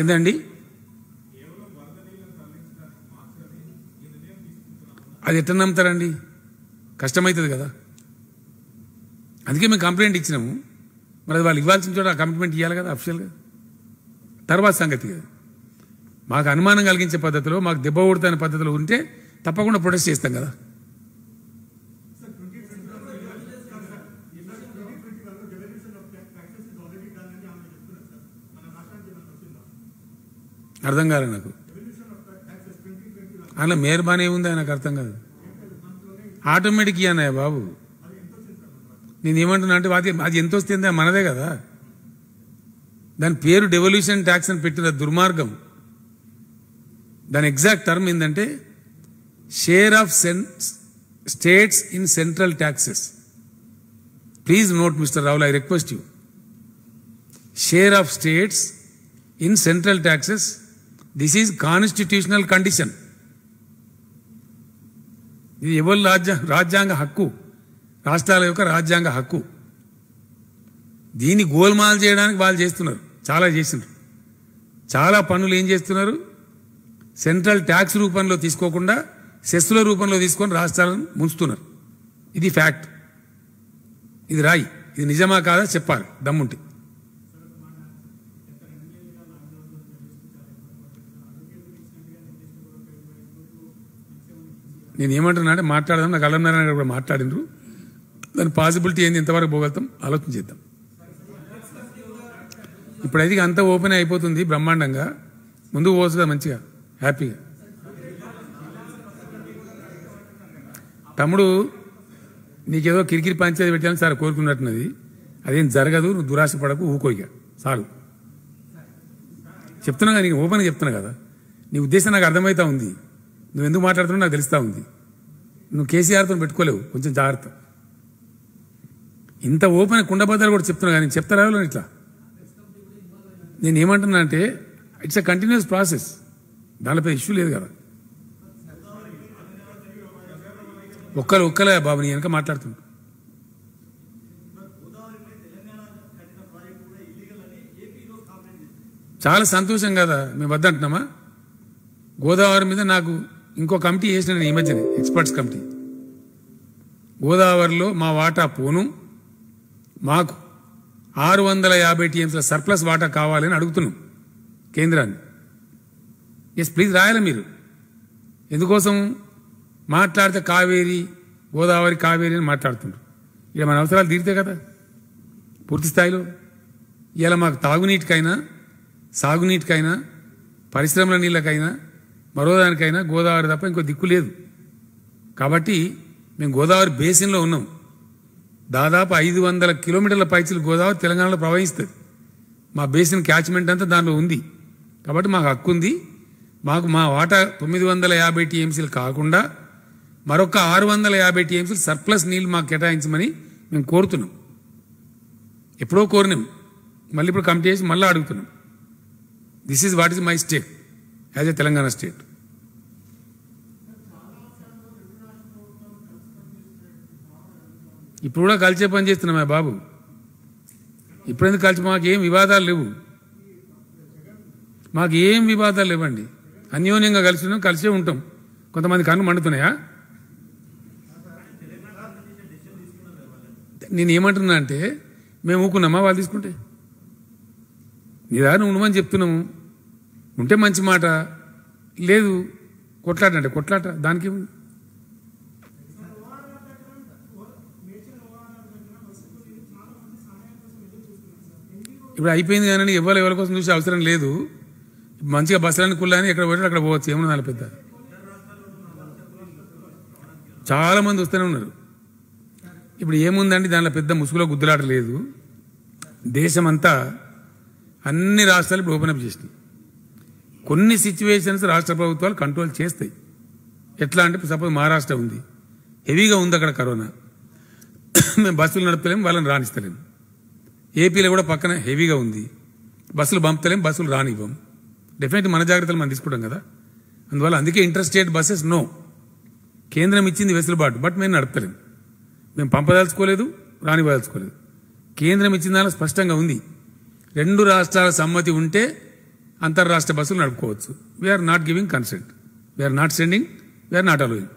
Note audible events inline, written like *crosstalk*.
ఏందండి అది ఎట్లా నమ్ముతారండి కష్టమవుతుంది కదా అందుకే మేము కంప్లైంట్ ఇచ్చినాము మరి వాళ్ళు ఇవ్వాల్సిన చోట ఆ కమిట్మెంట్ ఇవ్వాలి కదా అఫిషియల్గా తర్వాత సంగతి కదా మాకు అనుమానం కలిగించే పద్ధతిలో మాకు దెబ్బ కొడుతున్న పద్ధతిలో ఉంటే తప్పకుండా ప్రొటెస్ట్ చేస్తాం కదా అర్థం కాలే నాకు అలా మేర్బాన్ ఏముంది నాకు అర్థం కాదు ఆటోమేటిక్ అన్నాయ బాబు నేను ఏమంటున్నా అంటే అది అది ఎంత వస్తుంది మనదే కదా దాని పేరు డెవల్యూషన్ ట్యాక్స్ అని పెట్టిన దుర్మార్గం దాని ఎగ్జాక్ట్ టర్మ్ ఏంటంటే share of states in central taxes please note mister Rahul I request you share of states in central taxes this is constitutional condition ఇది ఎవరు రాజ్యా రాజ్యాంగ హక్కు రాష్ట్రాల యొక్క రాజ్యాంగ హక్కు దీన్ని గోల్మాల్ చేయడానికి వాళ్ళు చేస్తున్నారు చాలా చేసినారు చాలా పనులు ఏం చేస్తున్నారు సెంట్రల్ ట్యాక్స్ రూపంలో తీసుకోకుండా సెస్ల రూపంలో తీసుకొని రాష్ట్రాలను ముంచుతున్నారు ఇది ఫ్యాక్ట్ ఇది రాయి ఇది నిజమా కాదా చెప్పాలి దమ్ముంటే నేను అంటే మాట్లాడదాం నాకు అల్లం నారాయణ గారు కూడా మాట్లాడినరు దాని పాసిబిలిటీ ఏంది ఇంతవరకు పోగలుగుతాం ఆలోచన చేద్దాం ఇప్పుడైతే అంత ఓపెన్ అయిపోతుంది బ్రహ్మాండంగా ముందు పోసుగా మంచిగా హ్యాపీగా తమ్ముడు నీకేదో కిరికిరి పంచేది పెట్టాలని సార్ కోరుకున్నట్టున్నది అదేం జరగదు నువ్వు దురాశ పడకు ఊకోయిగా చాలు చెప్తున్నా నీకు ఓపెన్గా చెప్తున్నా కదా నీ ఉద్దేశం నాకు అర్థమవుతా ఉంది నువ్వు ఎందుకు మాట్లాడుతున్నావు నాకు తెలుస్తూ ఉంది నువ్వు కేసీఆర్తో పెట్టుకోలేవు కొంచెం జాగ్రత్త ఇంత ఓపెన్ కుండబద్దాలు కూడా చెప్తున్నావు కానీ చెప్తారా ఇట్లా నేను ఏమంటున్నా అంటే ఇట్స్ అ కంటిన్యూస్ ప్రాసెస్ దానిపై ఇష్యూ లేదు కదా ఒక్కరు ఒక్కలే బాబు నీ వెనక మాట్లాడుతున్నా చాలా సంతోషం కదా మేము వద్దంటున్నామా గోదావరి మీద నాకు ఇంకో కమిటీ వేసిన ఈ మధ్యనే ఎక్స్పర్ట్స్ కమిటీ గోదావరిలో మా వాటా పోను మాకు ఆరు వందల యాభై టీఎంసీల సర్ప్లస్ వాటా కావాలని అడుగుతున్నాం కేంద్రాన్ని ఎస్ ప్లీజ్ రాయాలి మీరు ఎందుకోసం మాట్లాడితే కావేరి గోదావరి కావేరి అని మాట్లాడుతుంటారు ఇక మన అవసరాలు తీరితే కదా పూర్తి స్థాయిలో ఇలా మాకు తాగునీటికైనా సాగునీటికైనా పరిశ్రమల నీళ్ళకైనా మరోదానికైనా గోదావరి తప్ప ఇంకో దిక్కు లేదు కాబట్టి మేము గోదావరి బేసిన్లో ఉన్నాం దాదాపు ఐదు వందల కిలోమీటర్ల పైచిలు గోదావరి తెలంగాణలో ప్రవహిస్తుంది మా బేసిన్ క్యాచ్మెంట్ అంతా దానిలో ఉంది కాబట్టి మాకు హక్కు ఉంది మాకు మా వాటా తొమ్మిది వందల యాభై టీఎంసీలు కాకుండా మరొక ఆరు వందల యాభై టీఎంసీలు సర్ప్లస్ నీళ్లు మాకు కేటాయించమని మేము కోరుతున్నాం ఎప్పుడో కోరినాం మళ్ళీ ఇప్పుడు కమిటీ చేసి మళ్ళీ అడుగుతున్నాం this is what is my state as a Telangana state ఇప్పుడు కూడా కలిసే పని చేస్తున్నాం బాబు ఇప్పుడెందుకు కలిసి మాకు ఏం వివాదాలు లేవు మాకు ఏం వివాదాలు లేవండి అన్యోన్యంగా కలిసి ఉన్నాం కలిసే ఉంటాం కొంతమంది కన్ను మండుతున్నాయా నేను ఏమంటున్నా అంటే మేము ఊకున్నామా వాళ్ళు తీసుకుంటే నిదానం ఉండమని చెప్తున్నాము ఉంటే మంచి మాట లేదు కొట్లాట అంటే కొట్లాట దానికి ఇప్పుడు అయిపోయింది కానీ ఎవరు ఎవరి కోసం చూసే అవసరం లేదు మంచిగా బస్సులను కుళ్ళని ఎక్కడ పోయినా అక్కడ పోవచ్చు ఏమన్నా పెద్ద చాలామంది వస్తూనే ఉన్నారు ఇప్పుడు ఏముందండి దానిలో పెద్ద ముసుగులో గుద్దులాట లేదు దేశమంతా అన్ని రాష్ట్రాలు ఇప్పుడు ఓపెన్ అప్ చేసినాయి కొన్ని సిచ్యువేషన్స్ రాష్ట్ర ప్రభుత్వాలు కంట్రోల్ చేస్తాయి ఎట్లా అంటే సపోజ్ మహారాష్ట్ర ఉంది హెవీగా ఉంది అక్కడ కరోనా *coughs* మేము బస్సులు నడపలేము వాళ్ళని రాణిస్తలేము ఏపీలో కూడా పక్కన హెవీగా ఉంది బస్సులు పంపుతలేం బస్సులు రానివ్వం డెఫినెట్ మన జాగ్రత్తలు మనం తీసుకుంటాం కదా అందువల్ల అందుకే ఇంటర్ స్టేట్ బస్సెస్ నో కేంద్రం ఇచ్చింది వెసులుబాటు బట్ మేము నడపలేం మేము పంపదలుచుకోలేదు రానివ్వదలుచుకోలేదు కేంద్రం ఇచ్చిన దానిలో స్పష్టంగా ఉంది రెండు రాష్ట్రాల సమ్మతి ఉంటే అంతర్రాష్ట్ర బస్సులు నడుపుకోవచ్చు we are not giving consent we are not sending we are not allowing